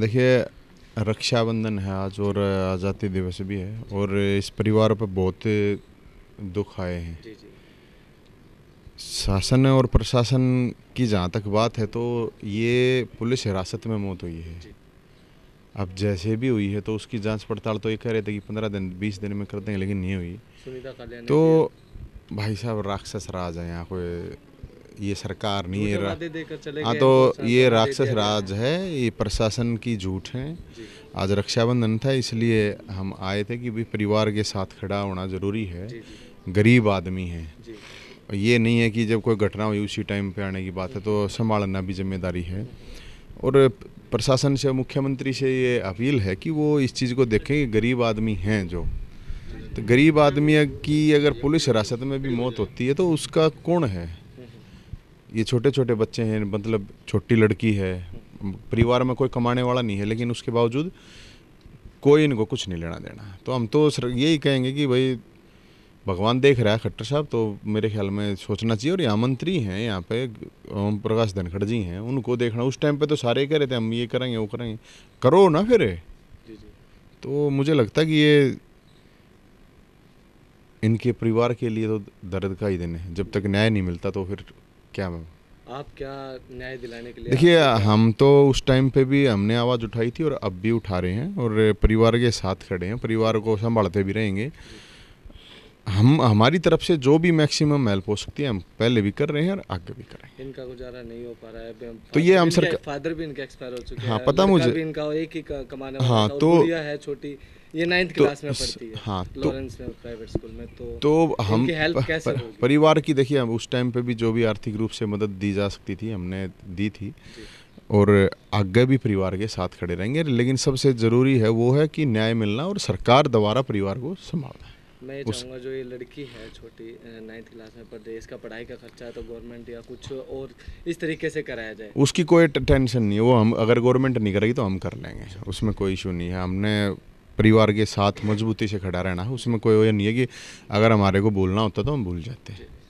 देखिए रक्षाबंधन है आज और आज़ादी दिवस भी है और इस परिवार पर बहुत दुख आए हैं शासन और प्रशासन की जहाँ तक बात है तो ये पुलिस हिरासत में मौत हुई है अब जैसे भी हुई है तो उसकी जांच पड़ताल तो ये कह रहे थे कि पंद्रह दिन बीस दिन में कर देंगे लेकिन नहीं हुई तो भाई साहब राक्षस राज है यहाँ कोई ये सरकार नहीं हाँ तो है हाँ तो ये राक्षस राज है ये प्रशासन की झूठ है आज रक्षाबंधन था इसलिए हम आए थे कि भी परिवार के साथ खड़ा होना ज़रूरी है गरीब आदमी है ये नहीं है कि जब कोई घटना हुई उसी टाइम पे आने की बात है तो संभालना भी जिम्मेदारी है और प्रशासन से मुख्यमंत्री से ये अपील है कि वो इस चीज़ को देखें कि गरीब आदमी हैं जो तो गरीब आदमी की अगर पुलिस हिरासत में भी मौत होती है तो उसका कौन है ये छोटे छोटे बच्चे हैं मतलब छोटी लड़की है परिवार में कोई कमाने वाला नहीं है लेकिन उसके बावजूद कोई इनको कुछ नहीं लेना देना तो हम तो यही कहेंगे कि भाई भगवान देख रहा है खट्टर साहब तो मेरे ख्याल में सोचना चाहिए और यहाँ मंत्री हैं यहाँ पे ओम प्रकाश धनखड़ जी हैं उनको देखना उस टाइम पे तो सारे कह रहे थे हम ये करेंगे वो करेंगे करो ना फिर जी जी। तो मुझे लगता है कि ये इनके परिवार के लिए तो दर्द का ही दिन है जब तक न्याय नहीं मिलता तो फिर क्या मैम आप क्या न्याय दिलाने के लिए देखिए हम तो उस टाइम पे भी हमने आवाज़ उठाई थी और अब भी उठा रहे हैं और परिवार के साथ खड़े हैं परिवार को संभालते भी रहेंगे हम हमारी तरफ से जो भी मैक्सिमम हेल्प हो सकती है हम पहले भी कर रहे हैं और आगे भी कर रहे हैं इनका गुजारा नहीं हो पा रहा है तो ये हम सर फादर भी इनका एक्सपायर हो चुके हाँ, हैं हाँ है। पता मुझे भी इनका एक ही कमाने हाँ तो है छोटी ये नाइन्थ तो, क्लास में पढ़ती है हाँ तो में प्राइवेट स्कूल में तो तो हम हेल्प कैसे पर, परिवार की देखिए हम उस टाइम पे भी जो भी आर्थिक रूप से मदद दी जा सकती थी हमने दी थी और आगे भी परिवार के साथ खड़े रहेंगे लेकिन सबसे ज़रूरी है वो है कि न्याय मिलना और सरकार द्वारा परिवार को संभालना मैं ये चाहूँगा जो ये लड़की है छोटी नाइन्थ क्लास में पढ़ रही है इसका पढ़ाई का खर्चा तो गवर्नमेंट या कुछ और इस तरीके से कराया जाए उसकी कोई टेंशन नहीं है वो हम अगर गवर्नमेंट नहीं करेगी तो हम कर लेंगे उसमें कोई इशू नहीं है हमने परिवार के साथ मजबूती से खड़ा रहना है उसमें कोई वजह नहीं है कि अगर हमारे को बोलना होता तो हम भूल जाते हैं